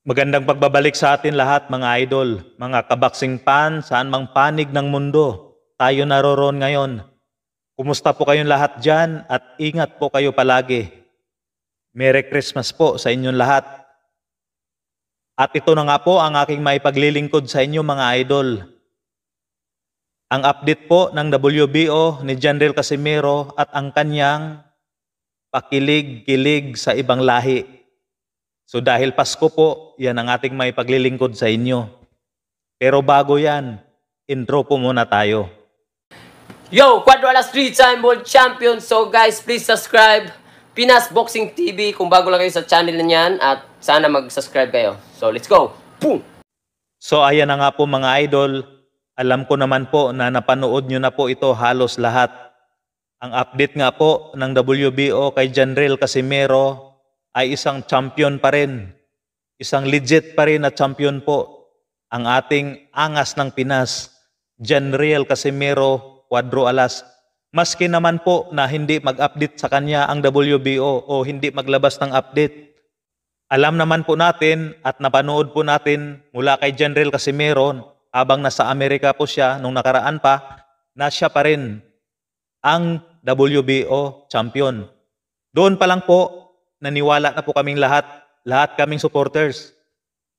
Magandang pagbabalik sa atin lahat mga idol, mga kabaksing pan, saan mang panig ng mundo, tayo naroroon ngayon. Kumusta po kayong lahat dyan at ingat po kayo palagi. Merry Christmas po sa inyong lahat. At ito na nga po ang aking maipaglilingkod sa inyo mga idol. Ang update po ng WBO ni General Casimiro at ang kanyang pakilig-kilig sa ibang lahi. So dahil Pasko po, yan ang ating may paglilingkod sa inyo. Pero bago yan, intro po muna tayo. Yo, Quadrola Street Time World Champion. So guys, please subscribe. Pinas Boxing TV kung bago lang kayo sa channel na yan at sana mag-subscribe kayo. So let's go! Boom! So ayan na nga po mga idol, alam ko naman po na napanood nyo na po ito halos lahat. Ang update nga po ng WBO kay Janrel Casimero ay isang champion pa rin. Isang legit pa rin na champion po ang ating angas ng Pinas, General Casimiro Cuadro Alas. Maski naman po na hindi mag-update sa kanya ang WBO o hindi maglabas ng update, alam naman po natin at napanood po natin mula kay General Casimiro habang nasa Amerika po siya nung nakaraan pa na siya pa rin ang WBO champion. Doon pa lang po naniwala na po kaming lahat, lahat kaming supporters.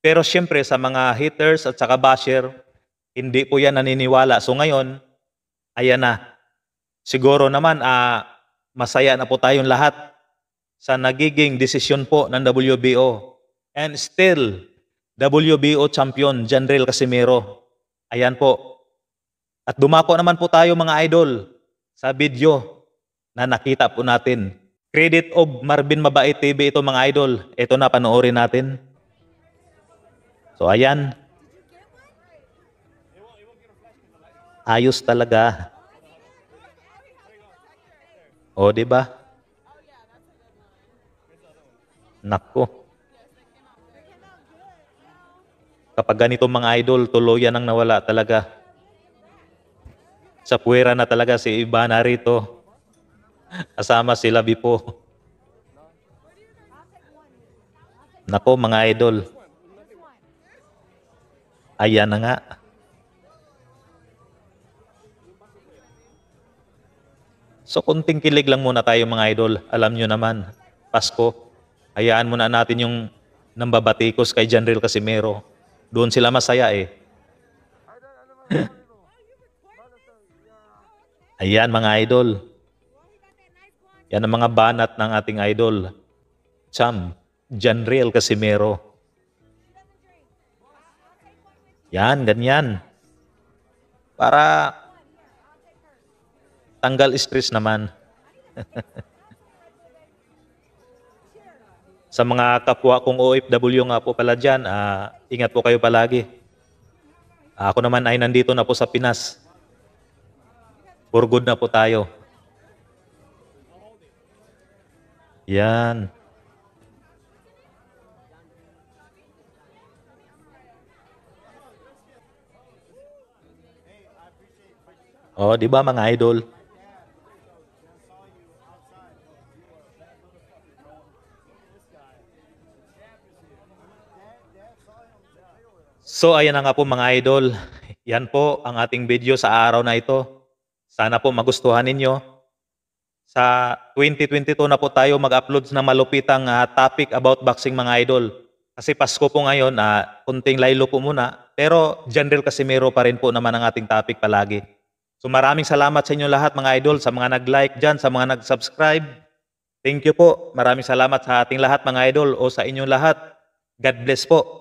Pero siyempre sa mga haters at saka basher, hindi po yan naniniwala. So ngayon, ayan na. Siguro naman ah, masaya na po tayong lahat sa nagiging desisyon po ng WBO. And still, WBO champion, General Casimiro. Ayan po. At dumako naman po tayo mga idol sa video na nakita po natin Credit of Marvin Mabait TV ito mga idol. Ito na, panoorin natin. So ayan. Ayos talaga. O, oh, di ba? Nako. Kapag ganito mga idol, tuluyan ang nawala talaga. Sa puwera na talaga si Iba na rito. Asama sila bipo. Nako mga idol. Ayan na nga. So kunting kilig lang muna tayo mga idol. Alam nyo naman, Pasko, hayaan muna natin yung nambabatikos kay General Casimero. Doon sila masaya eh. Ayan mga idol. Yan ang mga banat ng ating idol. Cham, Janriel Casimero. Yan, ganyan. Para tanggal stress naman. sa mga kapwa kong OFW nga po pala dyan, uh, ingat po kayo palagi. ako naman ay nandito na po sa Pinas. For good na po tayo. Yan. Oh, di ba mga idol? So ayan na nga po mga idol. Yan po ang ating video sa araw na ito. Sana po magustuhan ninyo. Sa 2022 na po tayo mag-upload na malupitang uh, topic about boxing mga idol. Kasi Pasko po ngayon, uh, kunting laylo po muna. Pero General kasi Casimero pa rin po naman ang ating topic palagi. So maraming salamat sa inyo lahat mga idol, sa mga nag-like dyan, sa mga nag-subscribe. Thank you po. Maraming salamat sa ating lahat mga idol o sa inyong lahat. God bless po.